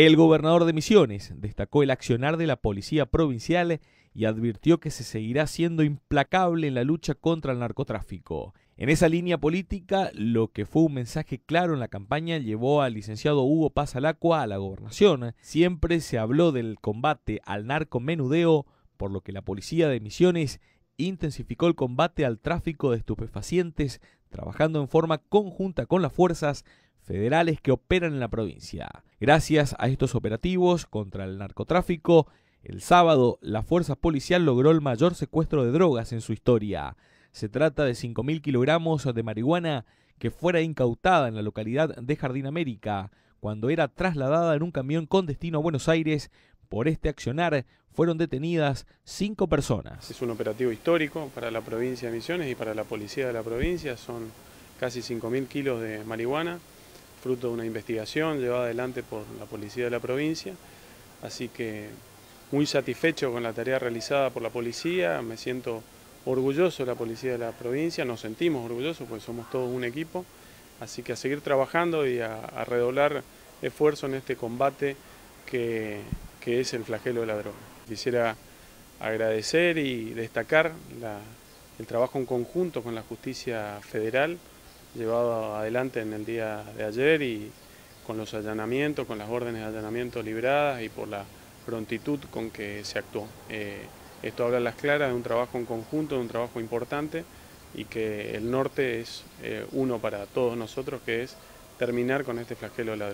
El gobernador de Misiones destacó el accionar de la policía provincial y advirtió que se seguirá siendo implacable en la lucha contra el narcotráfico. En esa línea política, lo que fue un mensaje claro en la campaña llevó al licenciado Hugo Paz Alacua a la gobernación. Siempre se habló del combate al narcomenudeo, por lo que la policía de Misiones intensificó el combate al tráfico de estupefacientes, trabajando en forma conjunta con las fuerzas federales que operan en la provincia. Gracias a estos operativos contra el narcotráfico, el sábado la fuerza policial logró el mayor secuestro de drogas en su historia. Se trata de 5.000 kilogramos de marihuana que fuera incautada en la localidad de Jardín América cuando era trasladada en un camión con destino a Buenos Aires por este accionar fueron detenidas cinco personas. Es un operativo histórico para la provincia de Misiones y para la policía de la provincia. Son casi 5.000 kilos de marihuana fruto de una investigación llevada adelante por la policía de la provincia, así que muy satisfecho con la tarea realizada por la policía, me siento orgulloso de la policía de la provincia, nos sentimos orgullosos porque somos todos un equipo, así que a seguir trabajando y a, redoblar esfuerzo en este combate que, es el flagelo de la droga. Quisiera agradecer y destacar el trabajo en conjunto con la justicia federal, llevado adelante en el día de ayer y con los allanamientos, con las órdenes de allanamiento libradas y por la prontitud con que se actuó. Eh, esto habla a las claras de un trabajo en conjunto, de un trabajo importante y que el norte es eh, uno para todos nosotros, que es terminar con este flagelo de la